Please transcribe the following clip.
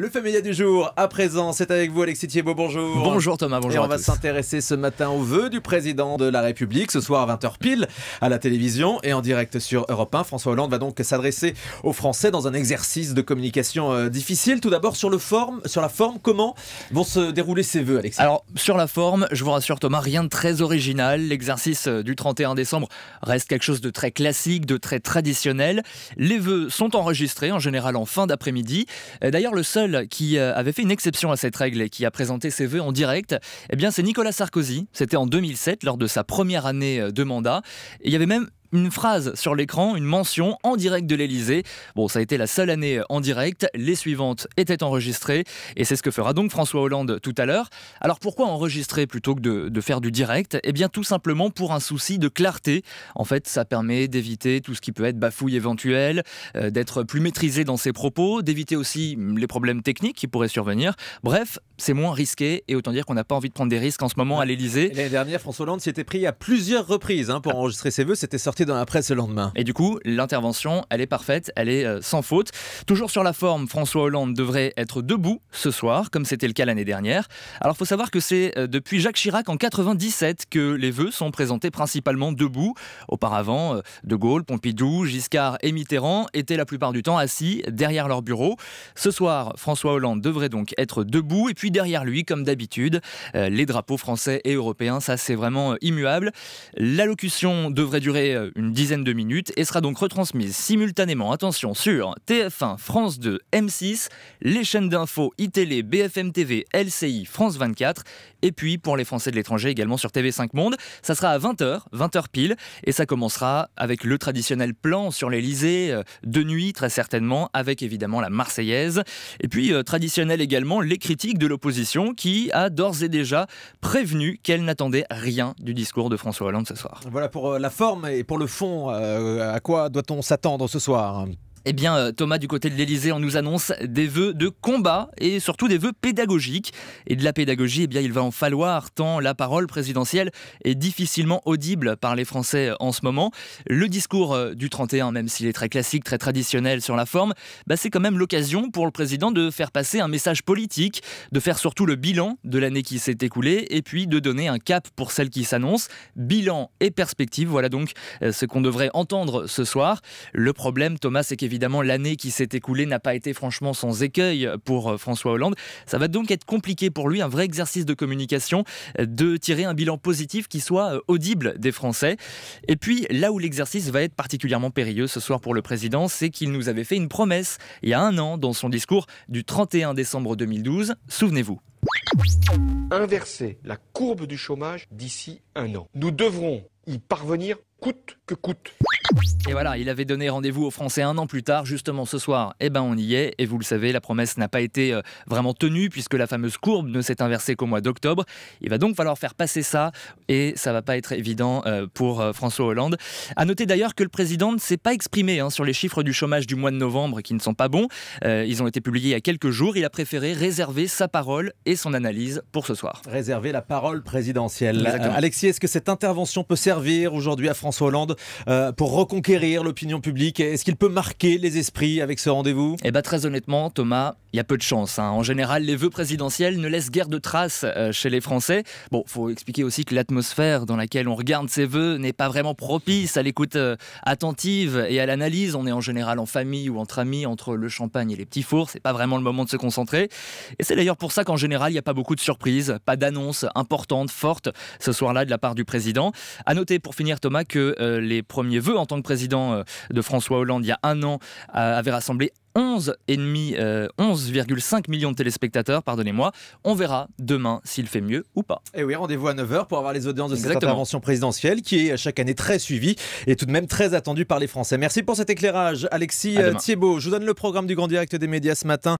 Le Familia du jour, à présent, c'est avec vous Alexis Thiebaud, bonjour. Bonjour Thomas, bonjour. Et on va s'intéresser ce matin aux voeux du président de la République, ce soir à 20h pile, à la télévision et en direct sur Europe 1. François Hollande va donc s'adresser aux Français dans un exercice de communication euh, difficile. Tout d'abord, sur, le forme, sur la forme, comment vont se dérouler ces vœux, Alexis Alors, sur la forme, je vous rassure Thomas, rien de très original. L'exercice euh, du 31 décembre reste quelque chose de très classique, de très traditionnel. Les vœux sont enregistrés, en général en fin d'après-midi. Euh, d'ailleurs, le seul qui euh, avait fait une exception à cette règle et qui a présenté ses voeux en direct, eh bien c'est Nicolas Sarkozy. C'était en 2007 lors de sa première année euh, de mandat. il y avait même une phrase sur l'écran, une mention en direct de l'Elysée. Bon, ça a été la seule année en direct, les suivantes étaient enregistrées, et c'est ce que fera donc François Hollande tout à l'heure. Alors pourquoi enregistrer plutôt que de, faire du direct Eh bien tout simplement pour un souci de clarté. En fait, ça permet d'éviter tout ce qui peut être bafouille éventuelle, euh, d'être plus maîtrisé dans ses propos, d'éviter aussi mm, les problèmes techniques qui pourraient survenir. Bref, c'est moins risqué, et autant dire qu'on n'a pas envie de prendre des risques en ce moment à l'Elysée. L'année dernière, François Hollande s'y pris à plusieurs reprises hein, pour ah. enregistrer ses voeux c'était dans la presse le lendemain. Et du coup, l'intervention, elle est parfaite, elle est euh, sans faute. Toujours sur la forme, François Hollande devrait être debout ce soir, comme c'était le cas l'année dernière. Alors, il faut savoir que c'est euh, depuis Jacques Chirac en 97 que les vœux sont présentés principalement debout. Auparavant, euh, De Gaulle, Pompidou, Giscard et Mitterrand étaient la plupart du temps assis derrière leur bureau. Ce soir, François Hollande devrait donc être debout, et puis derrière lui, comme d'habitude, les drapeaux français et européens, ça c'est vraiment immuable. L'allocution devrait durer euh, une dizaine de minutes et sera donc retransmise simultanément, attention, sur TF1, France 2, M6, les chaînes d'info ITélé, BFM TV, LCI, France 24 et puis pour les Français de l'étranger également sur TV5 Monde. Ça sera à 20h, 20h pile et ça commencera avec le traditionnel plan sur l'Elysée euh, de nuit très certainement avec évidemment la Marseillaise et puis euh, traditionnel également les critiques de l'opposition qui a d'ores et déjà prévenu qu'elle n'attendait rien du discours de François Hollande ce soir. Voilà pour la forme et pour le fond, euh, à quoi doit-on s'attendre ce soir eh bien, euh, Thomas, du côté de l'Elysée, on nous annonce des vœux de combat et surtout des vœux pédagogiques. Et de la pédagogie, eh bien, il va en falloir, tant la parole présidentielle est difficilement audible par les Français euh, en ce moment. Le discours euh, du 31, même s'il est très classique, très traditionnel sur la forme, bah, c'est quand même l'occasion pour le président de faire passer un message politique, de faire surtout le bilan de l'année qui s'est écoulée et puis de donner un cap pour celle qui s'annonce. Bilan et perspective, voilà donc ce qu'on devrait entendre ce soir. Le problème, Thomas, c'est Évidemment, l'année qui s'est écoulée n'a pas été franchement sans écueil pour euh, François Hollande. Ça va donc être compliqué pour lui, un vrai exercice de communication, euh, de tirer un bilan positif qui soit euh, audible des Français. Et puis là où l'exercice va être particulièrement périlleux ce soir pour le président, c'est qu'il nous avait fait une promesse il y a un an dans son discours du 31 décembre 2012. Souvenez-vous. Inverser la courbe du chômage d'ici un an. Nous devrons y parvenir coûte que coûte. Et voilà, il avait donné rendez-vous aux Français un an plus tard, justement ce soir. Eh ben, on y est. Et vous le savez, la promesse n'a pas été euh, vraiment tenue puisque la fameuse courbe ne s'est inversée qu'au mois d'octobre. Il va donc falloir faire passer ça et ça va pas être évident euh, pour euh, François Hollande. À noter d'ailleurs que le président ne s'est pas exprimé hein, sur les chiffres du chômage du mois de novembre qui ne sont pas bons. ils ont été publiés il y a quelques jours. Il a préféré réserver sa parole et son analyse pour ce soir. Réserver la parole présidentielle. Alexis, est-ce que cette intervention peut servir aujourd'hui à François Hollande pour reconquérir l'opinion publique Est-ce qu'il peut marquer les esprits avec ce rendez-vous Eh bien, très honnêtement, Thomas, il y a peu de chance. Hein. En général, les vœux présidentiels ne laissent guère de traces euh, chez les Français. Bon, il faut expliquer aussi que l'atmosphère dans laquelle on regarde ces vœux n'est pas vraiment propice à l'écoute euh, attentive et à l'analyse. On est en général en famille ou entre amis, entre le champagne et les petits fours. C'est pas vraiment le moment de se concentrer. Et c'est d'ailleurs pour ça qu'en général, il n'y a pas beaucoup de surprises, pas d'annonces importantes, fortes ce soir-là de la part du président. À noter pour finir, Thomas, que euh, les premiers vœux en tant que président de François Hollande il y a un an avaient rassemblé 11,5 euh, millions de téléspectateurs, pardonnez-moi. On verra demain s'il fait mieux ou pas. Et eh oui, rendez-vous à 9h pour avoir les audiences de cette intervention présidentielle qui est chaque année très suivie et tout de même très attendue par les Français. Merci pour cet éclairage, Alexis euh, Thiébault. Je vous donne le programme du Grand Direct des médias ce matin.